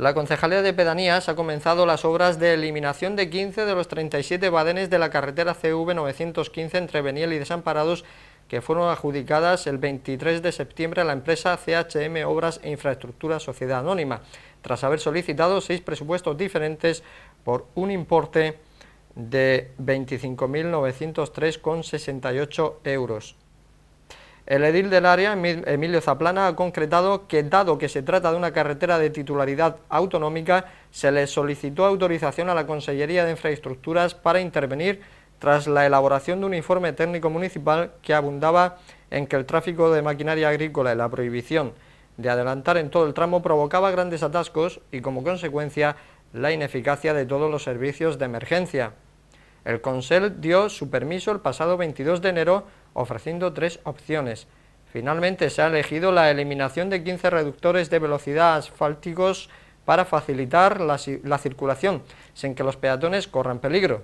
La Concejalía de Pedanías ha comenzado las obras de eliminación de 15 de los 37 badenes de la carretera CV 915 entre Beniel y Desamparados que fueron adjudicadas el 23 de septiembre a la empresa CHM Obras e Infraestructura Sociedad Anónima, tras haber solicitado seis presupuestos diferentes por un importe de 25.903,68 euros. El edil del área, Emilio Zaplana, ha concretado que, dado que se trata de una carretera de titularidad autonómica, se le solicitó autorización a la Consellería de Infraestructuras para intervenir tras la elaboración de un informe técnico municipal que abundaba en que el tráfico de maquinaria agrícola y la prohibición de adelantar en todo el tramo provocaba grandes atascos y, como consecuencia, la ineficacia de todos los servicios de emergencia. El Consell dio su permiso el pasado 22 de enero ofreciendo tres opciones. Finalmente se ha elegido la eliminación de 15 reductores de velocidad asfálticos para facilitar la, circulación, sin que los peatones corran peligro.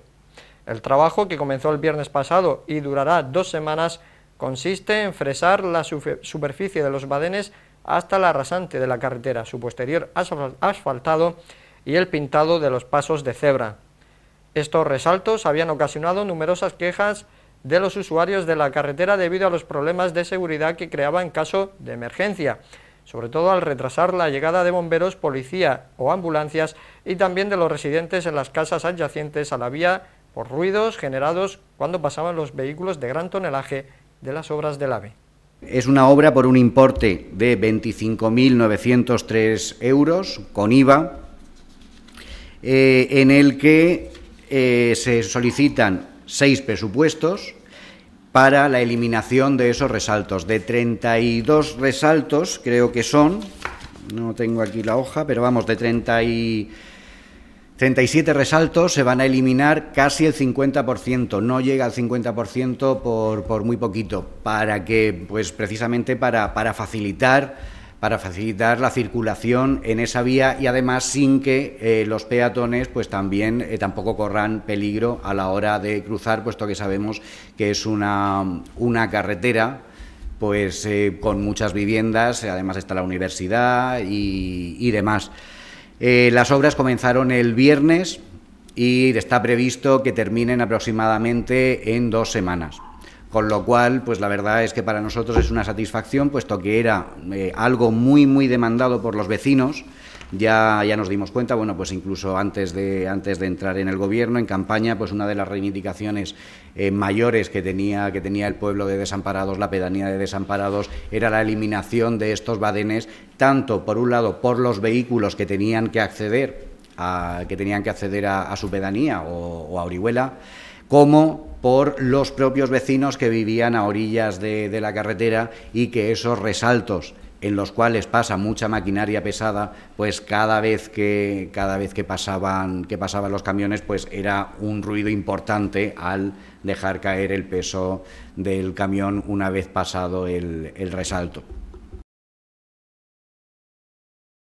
El trabajo, que comenzó el viernes pasado y durará dos semanas, consiste en fresar la superficie de los badenes hasta la rasante de la carretera, su posterior asfaltado y el pintado de los pasos de cebra. Estos resaltos habían ocasionado numerosas quejas de los usuarios de la carretera debido a los problemas de seguridad que creaba en caso de emergencia, sobre todo al retrasar la llegada de bomberos, policía o ambulancias y también de los residentes en las casas adyacentes a la vía por ruidos generados cuando pasaban los vehículos de gran tonelaje de las obras del AVE. Es una obra por un importe de 25.903 euros con IVA, eh, en el que eh, se solicitan seis presupuestos para la eliminación de esos resaltos. De 32 resaltos, creo que son, no tengo aquí la hoja, pero vamos, de y 37 resaltos se van a eliminar casi el 50%, no llega al 50% por, por muy poquito, para que, pues precisamente para, para facilitar para facilitar la circulación en esa vía y además sin que eh, los peatones pues también eh, tampoco corran peligro a la hora de cruzar puesto que sabemos que es una, una carretera pues eh, con muchas viviendas además está la universidad y, y demás las obras comenzaron el viernes y está previsto que terminen aproximadamente en dos semanas con lo cual, pues la verdad es que para nosotros es una satisfacción, puesto que era eh, algo muy, muy demandado por los vecinos. Ya, ya nos dimos cuenta, bueno, pues incluso antes de, antes de entrar en el gobierno, en campaña, pues una de las reivindicaciones eh, mayores que tenía, que tenía el pueblo de desamparados, la pedanía de desamparados, era la eliminación de estos badenes, tanto por un lado por los vehículos que tenían que acceder a, que tenían que acceder a, su pedanía o a Orihuela, como por los propios vecinos que vivían a orillas de, la carretera y que esos resaltos en los cuales pasa mucha maquinaria pesada, pues cada vez que cada vez que pasaban los camiones, pues era un ruido importante al dejar caer el peso del camión una vez pasado el resalto.